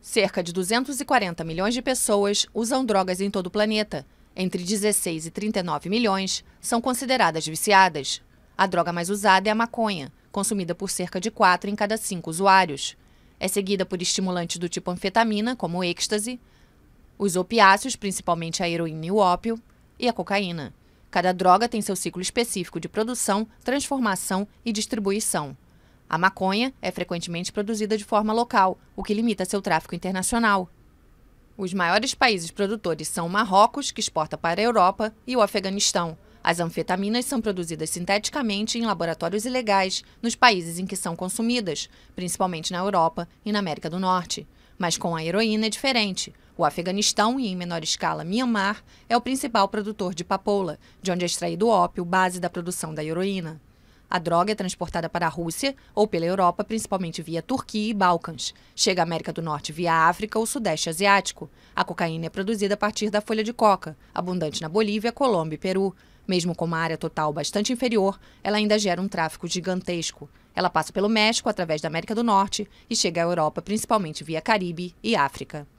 Cerca de 240 milhões de pessoas usam drogas em todo o planeta. Entre 16 e 39 milhões são consideradas viciadas. A droga mais usada é a maconha, consumida por cerca de 4 em cada 5 usuários. É seguida por estimulantes do tipo anfetamina, como o êxtase, os opiáceos, principalmente a heroína e o ópio, e a cocaína. Cada droga tem seu ciclo específico de produção, transformação e distribuição. A maconha é frequentemente produzida de forma local, o que limita seu tráfico internacional. Os maiores países produtores são Marrocos, que exporta para a Europa, e o Afeganistão. As anfetaminas são produzidas sinteticamente em laboratórios ilegais nos países em que são consumidas, principalmente na Europa e na América do Norte. Mas com a heroína é diferente. O Afeganistão, e em menor escala Myanmar, é o principal produtor de papoula, de onde é extraído o ópio, base da produção da heroína. A droga é transportada para a Rússia ou pela Europa, principalmente via Turquia e Balcãs. Chega à América do Norte via África ou Sudeste Asiático. A cocaína é produzida a partir da folha de coca, abundante na Bolívia, Colômbia e Peru. Mesmo com uma área total bastante inferior, ela ainda gera um tráfico gigantesco. Ela passa pelo México, através da América do Norte, e chega à Europa, principalmente via Caribe e África.